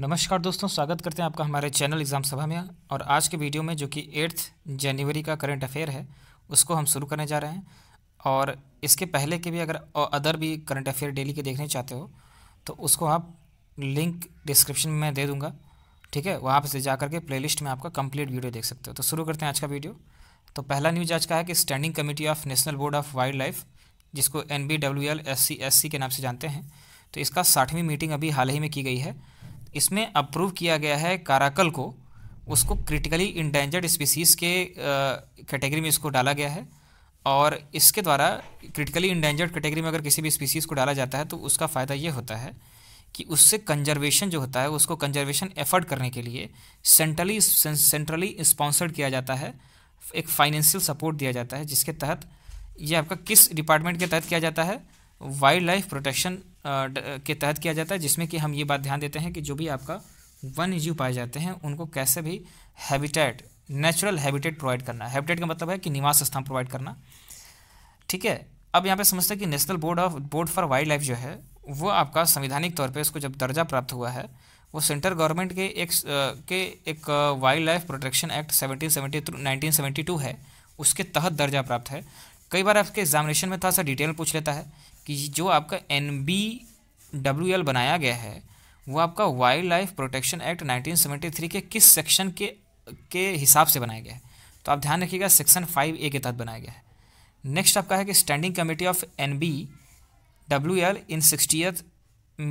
नमस्कार दोस्तों स्वागत करते हैं आपका हमारे चैनल एग्जाम सभा में और आज के वीडियो में जो कि एट्थ जनवरी का करंट अफेयर है उसको हम शुरू करने जा रहे हैं और इसके पहले के भी अगर अदर भी करंट अफेयर डेली के देखने चाहते हो तो उसको आप लिंक डिस्क्रिप्शन में दे दूँगा ठीक है वहाँ से जा करके प्ले में आपका कम्प्लीट वीडियो देख सकते हो तो शुरू करते हैं आज का वीडियो तो पहला न्यूज आज का है कि standing committee of national board of wild life जिसको N B W L S C S C के नाम से जानते हैं तो इसका साठवीं मीटिंग अभी हाल ही में की गई है इसमें अप्रूव किया गया है काराकल को उसको क्रिटिकली इंडेंजर्ड स्पीसीज़ के कैटेगरी में इसको डाला गया है और इसके द्वारा क्रिटिकली इंडेंजर्ड कैटेगरी में अगर किसी भी स्पीसीज़ को डाला जाता है तो उसका फ़ायदा ये होता है कि उससे कंजर्वेशन जो होता है उसको कंजर्वेशन एफर्ट करने के लिए सेंट्रली सेंट्रली स्पॉन्सर्ड किया जाता है एक फाइनेंशियल सपोर्ट दिया जाता है जिसके तहत ये आपका किस डिपार्टमेंट के तहत किया जाता है वाइल्ड लाइफ प्रोटेक्शन के तहत किया जाता है जिसमें कि हम ये बात ध्यान देते हैं कि जो भी आपका वन्य जीव पाए जाते हैं उनको कैसे भी हैबिटेट नेचुरल हैबिटेट प्रोवाइड करना हैबिटेट का मतलब है कि निवास स्थान प्रोवाइड करना ठीक है अब यहाँ पे समझते हैं कि national board of board for wild life जो है वो आपका संवैधानिक तौर पे उसको जब दर्जा प्राप्त हुआ है वो सेंट्रल गवर्नमेंट के एक के एक wild life protection act seventeen seventy nineteen seventy two है उसके तहत दर्जा प्राप्त है कई बार आपके एग्जामिनेशन में थोड़ा सा डिटेल पूछ लेता है कि जो आपका एन बी डब्ल्यू एल बनाया गया है वो आपका वाइल्ड लाइफ प्रोटेक्शन एक्ट 1973 के किस सेक्शन के के हिसाब से बनाया गया है तो आप ध्यान रखिएगा सेक्शन फाइव ए के तहत बनाया गया है नेक्स्ट आपका है कि standing committee of N B W L in sixtieth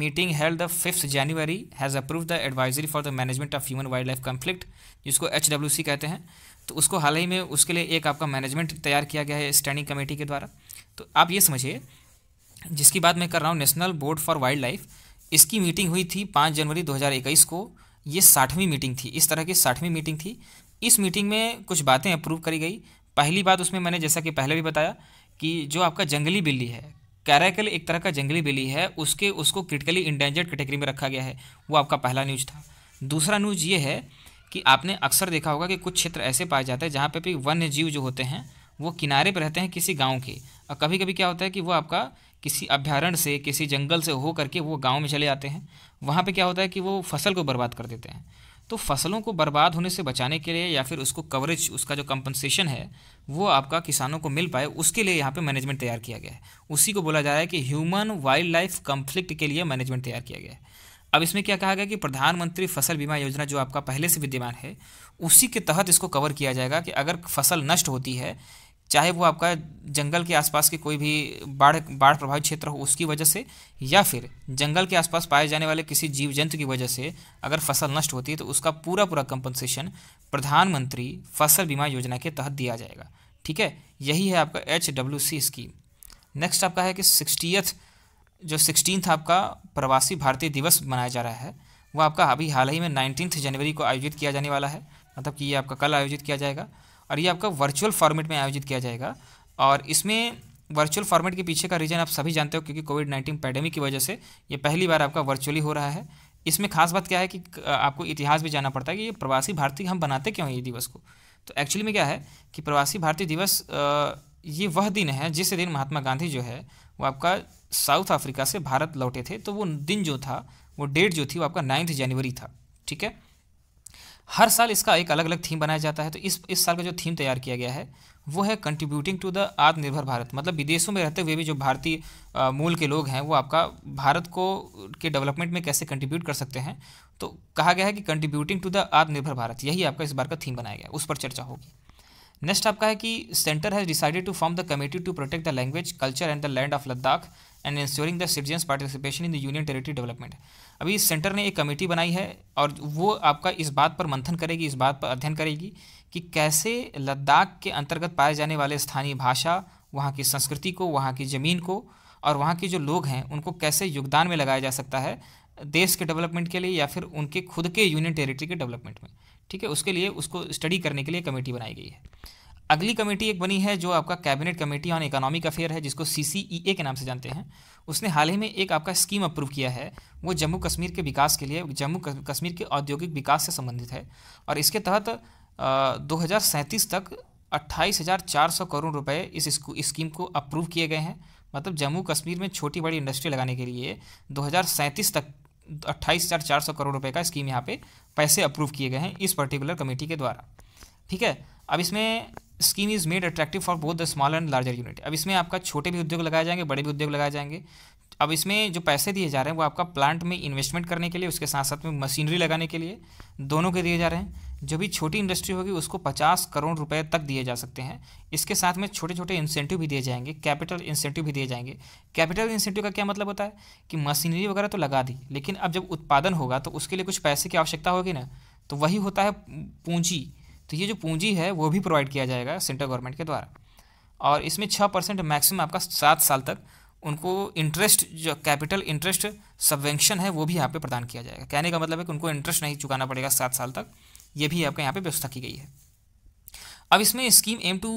meeting held the fifth January has approve the advisory for the management of human wild life conflict जिसको एच डब्ल्यू सी कहते हैं तो उसको हाल ही में उसके लिए एक आपका मैनेजमेंट तैयार किया गया है स्टैंडिंग कमेटी के द्वारा तो आप ये समझिए जिसकी बात मैं कर रहा हूँ national board for wild life इसकी मीटिंग हुई थी पाँच जनवरी 2021 को ये साठवीं मीटिंग थी इस तरह की साठवीं मीटिंग थी इस मीटिंग में कुछ बातें अप्रूव करी गई पहली बात उसमें मैंने जैसा कि पहले भी बताया कि जो आपका जंगली बिल्ली है कैराकल एक तरह का जंगली बिल्ली है उसके उसको क्रिटिकली इंडेंजर्ड कैटेगरी में रखा गया है वो आपका पहला न्यूज था दूसरा न्यूज ये है कि आपने अक्सर देखा होगा कि कुछ क्षेत्र ऐसे पाए जाते हैं जहाँ पर भी वन्य जीव जो होते हैं वो किनारे पर रहते हैं किसी गाँव के और कभी कभी क्या होता है कि वो आपका किसी अभ्यारण्य से किसी जंगल से हो करके वो गांव में चले जाते हैं वहाँ पे क्या होता है कि वो फसल को बर्बाद कर देते हैं तो फसलों को बर्बाद होने से बचाने के लिए या फिर उसको कवरेज उसका जो कंपनसेशन है वो आपका किसानों को मिल पाए उसके लिए यहाँ पे मैनेजमेंट तैयार किया गया है उसी को बोला जा रहा है कि ह्यूमन वाइल्ड लाइफ कॉन्फ्लिक्ट के लिए मैनेजमेंट तैयार किया गया है अब इसमें क्या कहा गया कि प्रधानमंत्री फसल बीमा योजना जो आपका पहले से विद्यमान है उसी के तहत इसको कवर किया जाएगा कि अगर फसल नष्ट होती है चाहे वो आपका जंगल के आसपास के कोई भी बाढ़ बाढ़ प्रभावित क्षेत्र हो उसकी वजह से या फिर जंगल के आसपास पाए जाने वाले किसी जीव जंतु की वजह से अगर फसल नष्ट होती है तो उसका पूरा पूरा कंपनसेशन प्रधानमंत्री फसल बीमा योजना के तहत दिया जाएगा ठीक है यही है आपका H W C scheme next आपका है कि सिक्सटीथ जो सिक्सटीन्थ आपका प्रवासी भारतीय दिवस मनाया जा रहा है वो आपका अभी हाल ही में नाइनटीन्थ जनवरी को आयोजित किया जाने वाला है मतलब कि ये आपका कल आयोजित किया जाएगा और ये आपका वर्चुअल फॉर्मेट में आयोजित किया जाएगा और इसमें वर्चुअल फॉर्मेट के पीछे का रीज़न आप सभी जानते हो क्योंकि कोविड नाइन्टीन पैडेमिक की वजह से ये पहली बार आपका वर्चुअली हो रहा है इसमें खास बात क्या है कि आपको इतिहास भी जानना पड़ता है कि ये प्रवासी भारतीय हम बनाते क्यों ये दिवस को तो एक्चुअली में क्या है कि प्रवासी भारतीय दिवस ये वह दिन है जिस दिन महात्मा गांधी जो है वो आपका साउथ अफ्रीका से भारत लौटे थे तो वो दिन जो था वो डेट जो थी वो आपका नाइन्थ जनवरी था ठीक है हर साल इसका एक अलग अलग थीम बनाया जाता है तो इस इस साल का जो थीम तैयार किया गया है वो है कंट्रीब्यूटिंग टू द आत्मनिर्भर भारत मतलब विदेशों में रहते हुए भी जो भारतीय मूल के लोग हैं वो आपका भारत को के डेवलपमेंट में कैसे कंट्रीब्यूट कर सकते हैं तो कहा गया है कि कंट्रीब्यूटिंग टू द आत्मनिर्भर भारत यही आपका इस बार का थीम बनाया गया उस पर चर्चा होगी नेक्स्ट आपका है कि centre has decided to form the committee to protect the language culture and the land of Ladakh and ensuring the citizen participation in the union territory development अभी इस सेंटर ने एक कमेटी बनाई है और वो आपका इस बात पर मंथन करेगी इस बात पर अध्ययन करेगी कि कैसे लद्दाख के अंतर्गत पाए जाने वाले स्थानीय भाषा वहाँ की संस्कृति को वहाँ की ज़मीन को और वहाँ के जो लोग हैं उनको कैसे योगदान में लगाया जा सकता है देश के डेवलपमेंट के लिए या फिर उनके खुद के यूनियन टेरिटरी के डेवलपमेंट में ठीक है उसके लिए उसको स्टडी करने के लिए कमेटी बनाई गई है अगली कमेटी एक बनी है जो आपका cabinet committee on economic affair है जिसको सी e के नाम से जानते हैं उसने हाल ही में एक आपका स्कीम अप्रूव किया है वो जम्मू कश्मीर के विकास के लिए जम्मू कश्मीर के औद्योगिक विकास से संबंधित है और इसके तहत दो तक 28,400 हज़ार चार सौ करोड़ रुपए इस स्कीम को अप्रूव किए गए हैं मतलब जम्मू कश्मीर में छोटी बड़ी इंडस्ट्री लगाने के लिए दो तक अट्ठाईस हज़ार चार सौ करोड़ रुपये का स्कीम यहाँ पर पैसे अप्रूव किए गए हैं इस पर्टिकुलर कमेटी के द्वारा ठीक है अब इसमें scheme is made attractive for both the small and larger unit अब इसमें आपका छोटे भी उद्योग लगाए जाएंगे बड़े भी उद्योग लगाए जाएंगे अब इसमें जो पैसे दिए जा रहे हैं वो आपका प्लांट में इन्वेस्टमेंट करने के लिए उसके साथ साथ में मशीनरी लगाने के लिए दोनों के दिए जा रहे हैं जो भी छोटी इंडस्ट्री होगी उसको 50 करोड़ रुपए तक दिए जा सकते हैं इसके साथ में छोटे छोटे इंसेंटिव भी दिए जाएंगे कैपिटल इंसेंटिव भी दिए जाएंगे कैपिटल इंसेंटिव का क्या मतलब होता है कि मशीनरी वगैरह तो लगा दी लेकिन अब जब उत्पादन होगा तो उसके लिए कुछ पैसे की आवश्यकता होगी ना तो वही होता है पूंजी तो ये जो पूंजी है वो भी प्रोवाइड किया जाएगा सेंट्रल गवर्नमेंट के द्वारा और इसमें छः परसेंट मैक्सिमम आपका सात साल तक उनको इंटरेस्ट जो कैपिटल इंटरेस्ट सबवेंशन है वो भी यहाँ पे प्रदान किया जाएगा कहने का मतलब है कि उनको इंटरेस्ट नहीं चुकाना पड़ेगा सात साल तक ये भी आपके यहाँ पे व्यवस्था की गई है अब इसमें scheme aim to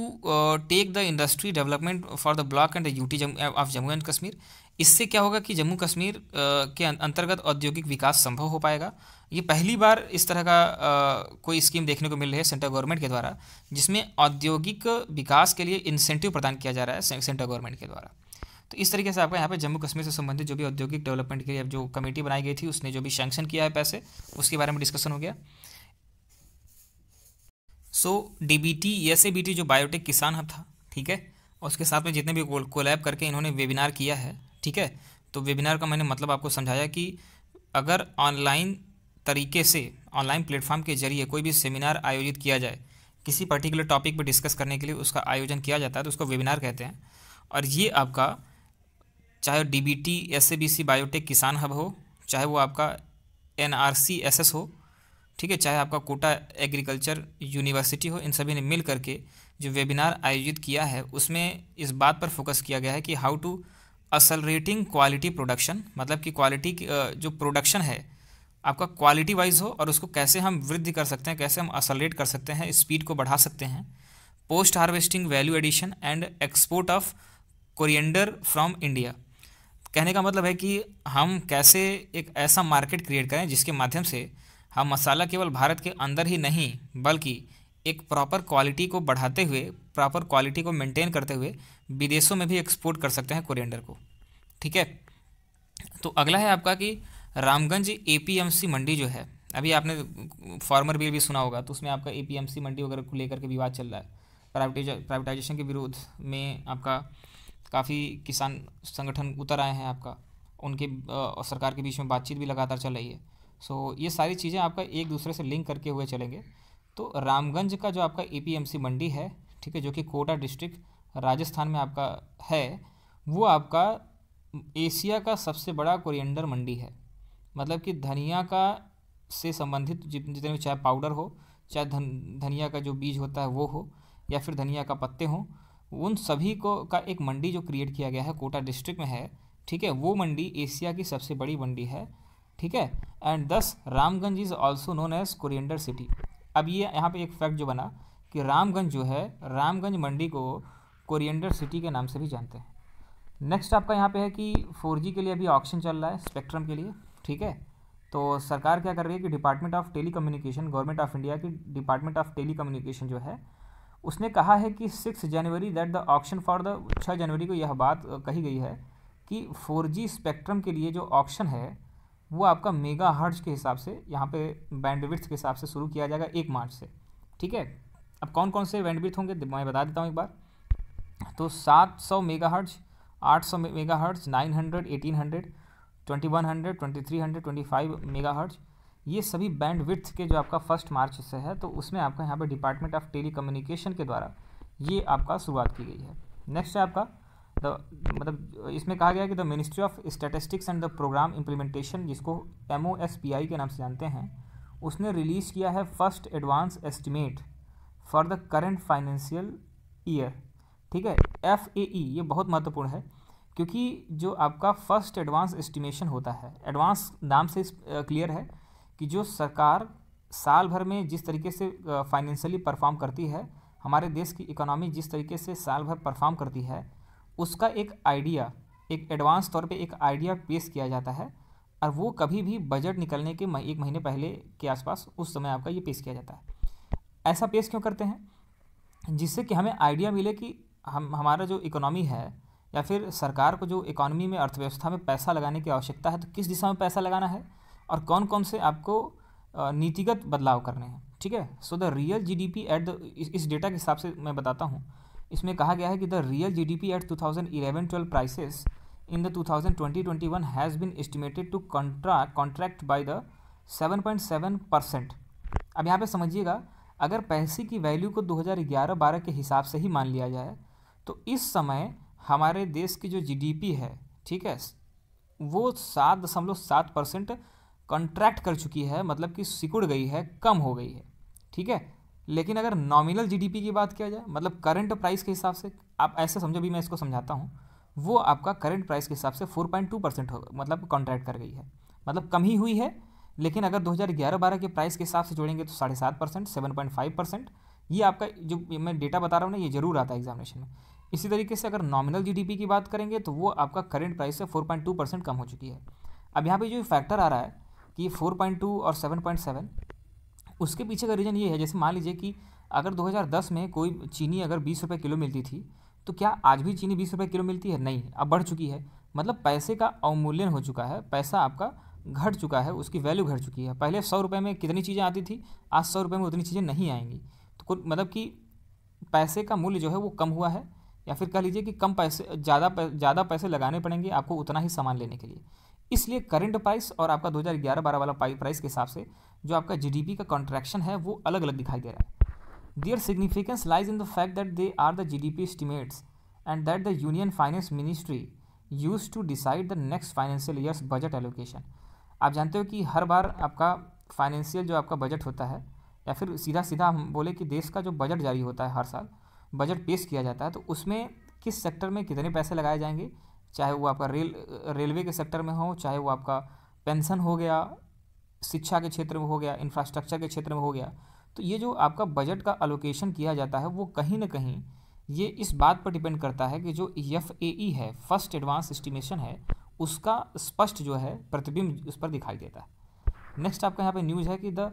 take the industry development for the block and the UT of Jammu and Kashmir इससे क्या होगा कि जम्मू कश्मीर के अं-, अंतर्गत औद्योगिक विकास संभव हो पाएगा ये पहली बार इस तरह का आ, कोई स्कीम देखने को मिल रही है सेंट्रल गवर्नमेंट के द्वारा जिसमें औद्योगिक विकास के लिए इंसेंटिव प्रदान किया जा रहा है सेंट्रल गवर्नमेंट के द्वारा तो इस तरीके से आपका यहाँ पे जम्मू कश्मीर से संबंधित जो भी औद्योगिक डेवलपमेंट के लिए जो कमेटी बनाई गई थी उसने जो भी सेंक्शन किया है पैसे उसके बारे में डिस्कशन हो गया so D B T S A B T जो बायोटेक किसान हब था ठीक है और उसके साथ में जितने भी कोलैब करके इन्होंने वेबिनार किया है ठीक है तो वेबिनार का मैंने मतलब आपको समझाया कि अगर ऑनलाइन तरीके से ऑनलाइन प्लेटफॉर्म के जरिए कोई भी सेमिनार आयोजित किया जाए किसी पर्टिकुलर टॉपिक पर डिस्कस करने के लिए उसका आयोजन किया जाता है तो उसको वेबिनार कहते हैं और ये आपका चाहे D B T S A B C biotech Kisan hub हो चाहे वो आपका N R C S S हो ठीक है चाहे आपका कोटा एग्रीकल्चर यूनिवर्सिटी हो इन सभी ने मिल करके जो वेबिनार आयोजित किया है उसमें इस बात पर फोकस किया गया है कि how to accelerating quality production मतलब कि क्वालिटी जो प्रोडक्शन है आपका क्वालिटी वाइज हो और उसको कैसे हम वृद्धि कर सकते हैं कैसे हम असलेट कर सकते हैं स्पीड को बढ़ा सकते हैं post harvesting value addition and export of coriander from India कहने का मतलब है कि हम कैसे एक ऐसा मार्केट क्रिएट करें जिसके माध्यम से हम मसाला केवल भारत के अंदर ही नहीं बल्कि एक प्रॉपर क्वालिटी को बढ़ाते हुए प्रॉपर क्वालिटी को मेंटेन करते हुए विदेशों में भी एक्सपोर्ट कर सकते हैं कोरिएंडर को ठीक है तो अगला है आपका कि रामगंज एपीएमसी मंडी जो है अभी आपने फार्मर बिल भी सुना होगा तो उसमें आपका एपीएमसी मंडी वगैरह को लेकर के विवाद चल रहा है प्राइवेटाइजेशन के विरोध में आपका काफ़ी किसान संगठन उतर आए हैं आपका उनके और सरकार के बीच में बातचीत भी लगातार चल रही है सो ये सारी चीज़ें आपका एक दूसरे से लिंक करके हुए चलेंगे तो रामगंज का जो आपका ए मंडी है ठीक है जो कि कोटा डिस्ट्रिक्ट राजस्थान में आपका है वो आपका एशिया का सबसे बड़ा कोरिएंडर मंडी है मतलब कि धनिया का से संबंधित जितने भी चाहे पाउडर हो चाहे धन धनिया का जो बीज होता है वो हो या फिर धनिया का पत्ते हों उन सभी को का एक मंडी जो क्रिएट किया गया है कोटा डिस्ट्रिक्ट में है ठीक है वो मंडी एशिया की सबसे बड़ी मंडी है ठीक है and this Ramganj is also known as coriander city अब ये यहाँ पे एक फैक्ट जो बना कि रामगंज जो है रामगंज मंडी को कुरियंडर सिटी के नाम से भी जानते हैं नेक्स्ट आपका यहाँ पे है कि फोर के लिए अभी ऑप्शन चल रहा है स्पेक्ट्रम के लिए ठीक है तो सरकार क्या कर रही है कि department of telecommunication government of India की डिपार्टमेंट ऑफ टेली कम्युनिकेशन जो है उसने कहा है कि six January that the option for the छः जनवरी को यह बात कही गई है कि फोर जी स्पेक्ट्रम के लिए जो ऑप्शन है वो आपका मेगा हर्ज के हिसाब से यहाँ पे बैंडविड्थ के हिसाब से शुरू किया जाएगा एक मार्च से ठीक है अब कौन कौन से बैंडविड्थ होंगे मैं बता देता हूँ एक बार तो सात सौ मेगा हर्ज आठ सौ megahertz nine hundred eighteen hundred twenty one hundred twenty three hundred twenty five megahertz ये सभी बैंड विथ के जो आपका फर्स्ट मार्च से है तो उसमें आपका यहाँ पर डिपार्टमेंट ऑफ टेली कम्युनिकेशन के द्वारा ये आपका शुरुआत की गई है नेक्स्ट है आपका द मतलब इसमें कहा गया कि the ministry of statistics and the programme implementation जिसको एम के नाम से जानते हैं उसने रिलीज़ किया है first advance estimate for the current financial year ठीक है एफ ए ई ये बहुत महत्वपूर्ण है क्योंकि जो आपका फर्स्ट एडवांस एस्टिमेशन होता है एडवांस नाम से क्लियर है कि जो सरकार साल भर में जिस तरीके से फाइनेंशियली परफॉर्म करती है हमारे देश की इकोनॉमी जिस तरीके से साल भर परफॉर्म करती है उसका एक आइडिया एक एडवांस तौर पे एक आइडिया पेश किया जाता है और वो कभी भी बजट निकलने के एक महीने पहले के आसपास उस समय आपका ये पेश किया जाता है ऐसा पेश क्यों करते हैं जिससे कि हमें आइडिया मिले कि हम हमारा जो इकोनॉमी है या फिर सरकार को जो इकोनॉमी में अर्थव्यवस्था में पैसा लगाने की आवश्यकता है तो किस दिशा में पैसा लगाना है और कौन कौन से आपको नीतिगत बदलाव करने हैं ठीक है so the real G D P at the इस डेटा के हिसाब से मैं बताता हूँ इसमें कहा गया है कि the real G D P at two thousand eleven twelve prices in the two thousand twenty twenty one has been estimated to contra contract by the seven point seven percent अब यहाँ पर समझिएगा अगर पैसे की वैल्यू को दो हज़ार ग्यारह बारह के हिसाब से ही मान लिया जाए तो इस समय हमारे देश की जो जीडीपी है ठीक है वो सात दशमलव सात परसेंट कंट्रैक्ट कर चुकी है मतलब कि सिकुड़ गई है कम हो गई है ठीक है लेकिन अगर नॉमिनल जीडीपी की बात किया जाए मतलब करंट प्राइस के हिसाब से आप ऐसे समझो भी मैं इसको समझाता हूँ वो आपका करंट प्राइस के हिसाब से 4.2 परसेंट हो मतलब कॉन्ट्रैक्ट कर गई है मतलब कम ही हुई है लेकिन अगर 2011-12 के प्राइस के हिसाब से जोड़ेंगे तो साढ़े सात percent seven point five percent ये आपका जो मैं डेटा बता रहा हूँ ना ये जरूर आता है एग्जामिनेशन में इसी तरीके से अगर नॉमिनल जीडीपी की बात करेंगे तो वो आपका करेंट प्राइस से 4.2 परसेंट कम हो चुकी है अब यहाँ पे जो फैक्टर आ रहा है कि 4.2 और 7.7 उसके पीछे का रीज़न ये है जैसे मान लीजिए कि अगर 2010 में कोई चीनी अगर बीस रुपये किलो मिलती थी तो क्या आज भी चीनी बीस रुपये किलो मिलती है नहीं अब बढ़ चुकी है मतलब पैसे का अवमूल्यन हो चुका है पैसा आपका घट चुका है उसकी वैल्यू घट चुकी है पहले सौ रुपये में कितनी चीज़ें आती थी आज सौ रुपये में उतनी चीज़ें नहीं आएंगी तो मतलब कि पैसे का मूल्य जो है वो कम हुआ है या फिर कह लीजिए कि कम पैसे ज़्यादा ज़्यादा पैसे लगाने पड़ेंगे आपको उतना ही सामान लेने के लिए इसलिए करंट प्राइस और आपका 2011-12 वाला प्राइस के हिसाब से जो आपका जीडीपी का कॉन्ट्रैक्शन है वो अलग अलग दिखाई दे रहा है their significance lies in the fact that they are the GDP estimates and that the union finance ministry use to decide the next financial year's budget allocation आप जानते हो कि हर बार आपका फाइनेंशियल जो आपका बजट होता है या फिर सीधा सीधा हम बोले कि देश का जो बजट जारी होता है हर साल बजट पेश किया जाता है तो उसमें किस सेक्टर में कितने पैसे लगाए जाएंगे चाहे वो आपका रेल रेलवे के सेक्टर में हो चाहे वो आपका पेंशन हो गया शिक्षा के क्षेत्र में हो गया इंफ्रास्ट्रक्चर के क्षेत्र में हो गया तो ये जो आपका बजट का अलोकेशन किया जाता है वो कहीं ना कहीं ये इस बात पर डिपेंड करता है कि जो एफ ए ई है फर्स्ट एडवांस एस्टिमेशन है उसका स्पष्ट जो है प्रतिबिंब उस पर दिखाई देता है नेक्स्ट आपका यहाँ पे न्यूज़ है कि the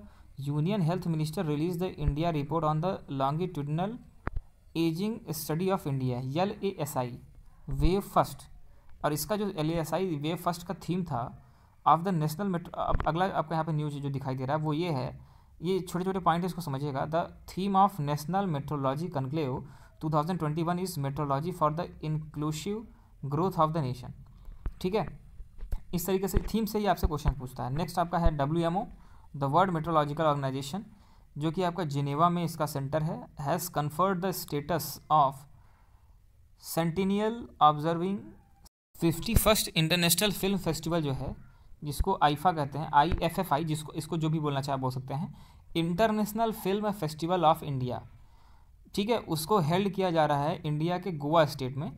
union health minister release the India report on the longitudinal ageing study of India L A S I wave first और इसका जो L A S I wave first का थीम था ऑफ द नेशनल मेट्रो अब अगला आपको यहाँ पे न्यूज जो दिखाई दे रहा है वो ये है ये छोटे छोटे पॉइंट इसको समझिएगा the theme of national metrology conclave 2021 is metrology for the inclusive growth of the nation ठीक है इस तरीके से थीम से ही आपसे क्वेश्चन पूछता है नेक्स्ट आपका है W M O the world meteorological organisation जो कि आपका जिनेवा में इसका सेंटर है has conferred the status of centennial observing fifty first international film festival जो है जिसको आईफा कहते हैं आई एफ एफ आई जिसको इसको जो भी बोलना चाहे बोल सकते हैं international film festival of India ठीक है उसको हेल्ड किया जा रहा है इंडिया के गोवा स्टेट में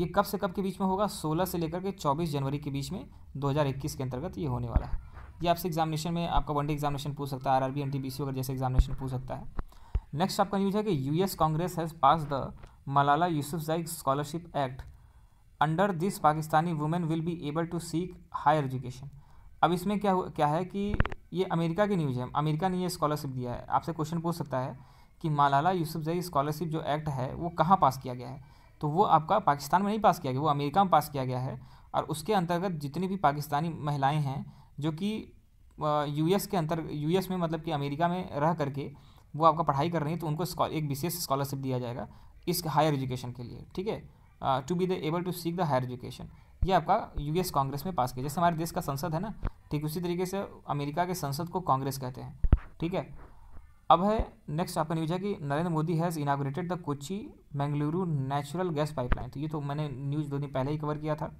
ये कब से कब के बीच में होगा 16 से लेकर के 24 जनवरी के बीच में 2021 के अंतर्गत ये होने वाला है ये आपसे एग्जामिनेशन में आपका वनडे एग्जामिनेशन पूछ सकता है R R B N T B C वगैरह जैसे एग्जामिनेशन पूछ सकता है नेक्स्ट आपका न्यूज है कि U S Congress has pass the Malala Zai scholarship act under this Pakistani women will be able to seek higher education अब इसमें क्या क्या है कि ये अमेरिका की न्यूज़ है अमेरिका ने ये स्कॉलरशिप दिया है आपसे क्वेश्चन पूछ सकता है कि मालाला जई स्कॉलरशिप जो एक्ट है वो कहाँ पास किया गया है तो वो आपका पाकिस्तान में नहीं पास किया गया वो अमेरिका में पास किया गया है और उसके अंतर्गत जितनी भी पाकिस्तानी महिलाएं हैं जो कि यूएस के अंतर यूएस में मतलब कि अमेरिका में रह करके वो आपका पढ़ाई कर रही है तो उनको एक विशेष स्कॉलरशिप दिया जाएगा इस हायर एजुकेशन के लिए ठीक है to be the able to seek the higher education ये आपका यूएस कांग्रेस में पास किया जैसे हमारे देश का संसद है ना ठीक उसी तरीके से अमेरिका के संसद को कांग्रेस कहते हैं ठीक है अब है नेक्स्ट आपका न्यूज है कि Narendra Modi has inaugurated the Kochi Mangaluru natural gas pipeline तो ये तो मैंने न्यूज़ दो दिन पहले ही कवर किया था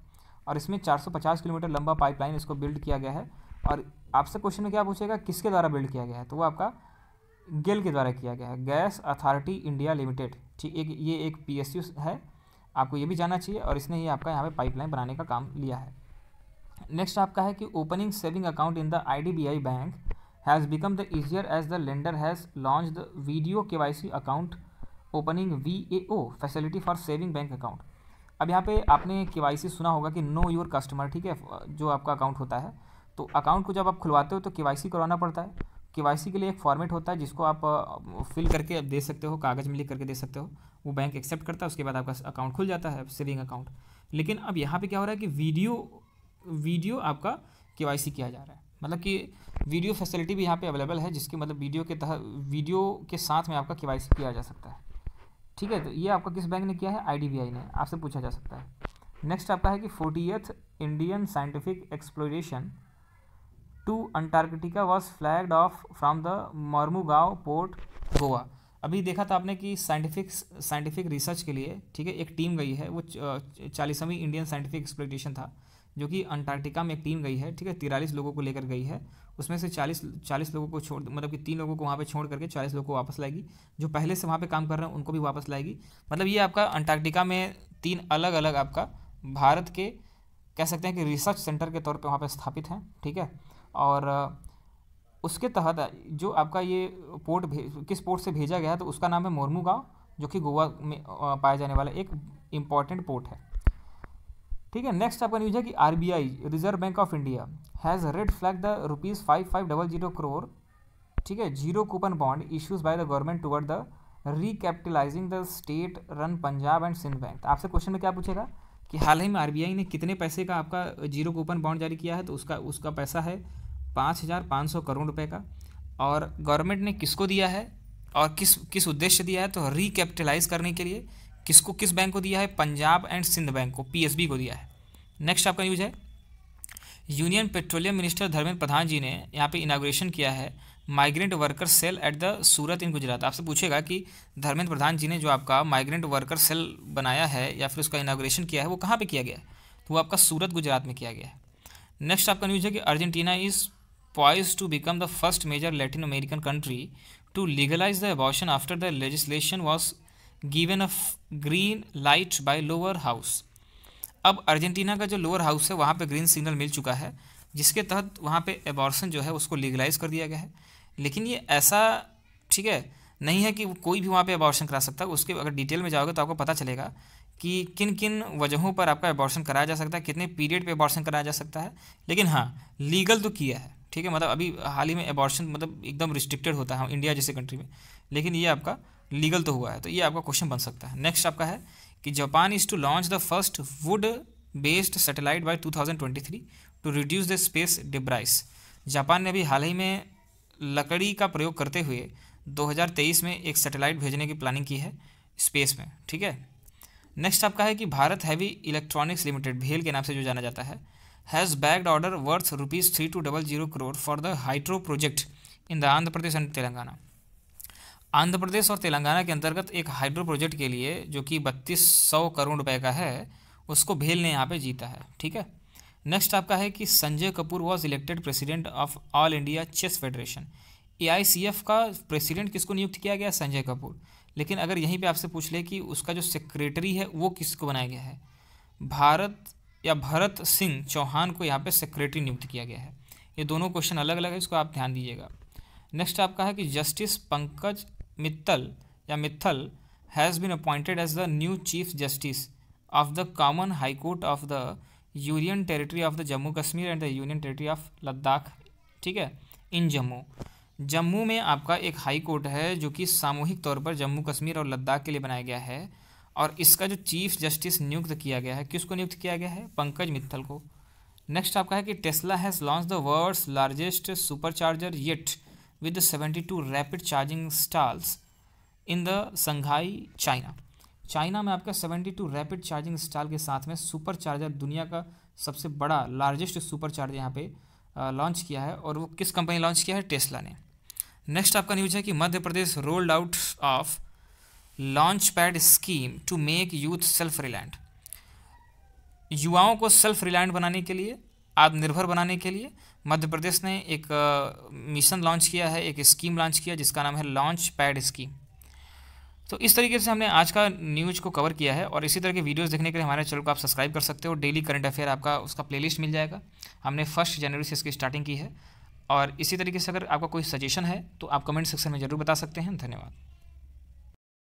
और इसमें 450 किलोमीटर लंबा पाइपलाइन इसको बिल्ड किया गया है और आपसे क्वेश्चन में क्या पूछेगा किसके द्वारा बिल्ड किया गया है तो वो आपका गेल के द्वारा किया गया है गैस अथॉरिटी इंडिया लिमिटेड ठीक एक ये एक पी है आपको ये भी जानना चाहिए और इसने ही आपका यहाँ पे पाइपलाइन बनाने का काम लिया है नेक्स्ट आपका है कि opening saving account in the I bank has become the easier as the lender has launch the video के account opening V facility for saving bank account अब यहाँ पे आपने के सुना होगा कि नो योर कस्टमर ठीक है जो आपका अकाउंट होता है तो अकाउंट को जब आप खुलवाते हो तो के करवाना पड़ता है के के लिए एक फॉर्मेट होता है जिसको आप फिल करके दे सकते हो कागज़ में लिख करके दे सकते हो वो बैंक एक्सेप्ट करता है उसके बाद आपका अकाउंट खुल जाता है सेविंग अकाउंट लेकिन अब यहाँ पे क्या हो रहा है कि वीडियो वीडियो आपका के किया जा रहा है मतलब कि वीडियो फैसिलिटी भी यहाँ पे अवेलेबल है जिसके मतलब वीडियो के तहत वीडियो के साथ में आपका के किया जा सकता है ठीक है तो ये आपका किस बैंक ने किया है आईडीबीआई ने आपसे पूछा जा सकता है नेक्स्ट आपका है कि forty Indian scientific exploration to Antarctica was flagged off from the Mormugao port Goa अभी देखा था आपने कि साइंटिफिक साइंटिफिक रिसर्च के लिए ठीक है एक टीम गई है वो चालीसवीं इंडियन साइंटिफिक एक्सप्लोरेशन था जो कि अंटार्कटिका में एक टीम गई है ठीक है तिरालीस लोगों को लेकर गई है उसमें से चालीस चालीस लोगों को छोड़ मतलब कि तीन लोगों को वहाँ पे छोड़ करके चालीस लोगों को वापस लाएगी जो पहले से वहाँ पे काम कर रहे हैं उनको भी वापस लाएगी मतलब ये आपका अंटार्कटिका में तीन अलग अलग आपका भारत के कह सकते हैं कि रिसर्च सेंटर के तौर पर वहाँ पर स्थापित हैं ठीक है और उसके तहत जो आपका ये पोर्ट किस पोर्ट से भेजा गया है तो उसका नाम है मोरमू गाँव जो कि गोवा में पाया जाने वाला एक इम्पॉर्टेंट पोर्ट है ठीक है नेक्स्ट अपन यूज है कि I Reserve Bank of India has red flag the rupees five five double zero crore ठीक है zero coupon bond issues by the government toward the recapitalising the state run Punjab and Sindh bank आपसे question में क्या पूछेगा कि हाल ही में आई ने कितने पैसे का आपका जीरो कूपन बॉन्ड जारी किया है तो उसका उसका पैसा है पाँच हज़ार पाँच सौ करोड़ रुपये का और गवर्नमेंट ने किसको दिया है और किस किस उद्देश्य दिया है तो रिकैपिटलाइज करने के लिए किसको किस बैंक को दिया है पंजाब एंड सिंध बैंक को पीएसबी को दिया है नेक्स्ट आपका न्यूज है union petroleum minister Dharmendra Pradhan ji ने यहाँ पे इनाग्रेशन किया है migrant worker cell at the Surat in Gujarat आपसे पूछेगा कि धर्मेंद्र प्रधान जी ने जो आपका माइग्रेंट वर्कर सेल बनाया है या फिर उसका इनाग्रेशन किया है वो कहाँ पर किया गया है तो वो आपका सूरत गुजरात में किया गया है नेक्स्ट आपका न्यूज़ है कि Argentina is poised to become the first major Latin American country to legalise the abortion after the legislation was given a green light by lower house अब अर्जेंटीना का जो लोअर हाउस है वहाँ पे green signal मिल चुका है जिसके तहत वहाँ पे एबॉर्सन जो है उसको लीगलाइज कर दिया गया है लेकिन ये ऐसा ठीक है नहीं है कि कोई भी वहाँ पे एबॉर्सन करा सकता है उसके अगर डिटेल में जाओगे तो आपको पता चलेगा कि किन किन वजहों पर आपका एबॉर्शन कराया जा सकता है कितने पीरियड पर एबॉर्शन कराया जा सकता है लेकिन हाँ लीगल तो किया है ठीक है मतलब अभी हाल ही में एबॉर्शन मतलब एकदम रिस्ट्रिक्टेड होता है इंडिया जैसे कंट्री में लेकिन ये आपका लीगल तो हुआ है तो ये आपका क्वेश्चन बन सकता है नेक्स्ट आपका है कि Japan is to launch the first wood based satellite by 2023 to reduce the space debris Japan ने अभी हाल ही में लकड़ी का प्रयोग करते हुए 2023 में एक सैटेलाइट भेजने की प्लानिंग की है स्पेस में ठीक है नेक्स्ट आपका है कि भारत हैवी इलेक्ट्रॉनिक्स लिमिटेड भेल के नाम से जो जाना जाता है has bagged order worth rupees three two double zero crore for the hydro project in the Andhra Pradesh and Telangana Andhra Pradesh और तेलंगाना के अंतर्गत एक हाइड्रो प्रोजेक्ट के लिए जो कि बत्तीस सौ करोड़ रुपए का है उसको भेल ने यहाँ पे जीता है ठीक है नेक्स्ट आपका है कि Sanjay Kapoor was elected president of All India Chess Federation ए का प्रेसिडेंट किसको नियुक्त किया गया संजय कपूर लेकिन अगर यहीं पर आपसे पूछ ले कि उसका जो सेक्रेटरी है वो किसको बनाया गया है भारत या भरत सिंह चौहान को यहाँ पे सेक्रेटरी नियुक्त किया गया है ये दोनों क्वेश्चन अलग अलग है इसको आप ध्यान दीजिएगा नेक्स्ट आपका है कि जस्टिस पंकज मित्तल या Mitthal has been appointed as the new chief justice of the common high court of the union territory of the Jammu Kashmir and the union territory of Ladakh ठीक है इन जम्मू जम्मू में आपका एक हाई कोर्ट है जो कि सामूहिक तौर पर जम्मू कश्मीर और लद्दाख के लिए बनाया गया है और इसका जो चीफ जस्टिस नियुक्त किया गया है किसको नियुक्त किया गया है पंकज मित्तल को नेक्स्ट आपका है कि Tesla has launch the world's largest supercharger yet with the 72 rapid charging stalls in the Shanghai China China में आपका 72 रैपिड चार्जिंग स्टाल के साथ में सुपर चार्जर दुनिया का सबसे बड़ा लार्जेस्ट सुपर चार्जर यहाँ पे लॉन्च किया है और वो किस कंपनी लॉन्च किया है टेस्ला ने नेक्स्ट आपका न्यूज है कि Madhya Pradesh rolled out of launch pad scheme to make youth self reliant युवाओं को सेल्फ रिलायंट बनाने के लिए आत्मनिर्भर बनाने के लिए मध्य प्रदेश ने एक मिशन लॉन्च किया है एक स्कीम लॉन्च किया जिसका नाम है लॉन्च पैड स्कीम तो इस तरीके से हमने आज का न्यूज़ को कवर किया है और इसी तरह के वीडियोस देखने के लिए हमारे चैनल को आप सब्सक्राइब कर सकते हो डेली करंट अफेयर आपका उसका प्लेलिस्ट मिल जाएगा हमने फर्स्ट जनवरी से इसकी स्टार्टिंग की है और इसी तरीके से अगर आपका कोई सजेशन है तो आप कमेंट सेक्शन में ज़रूर बता सकते हैं धन्यवाद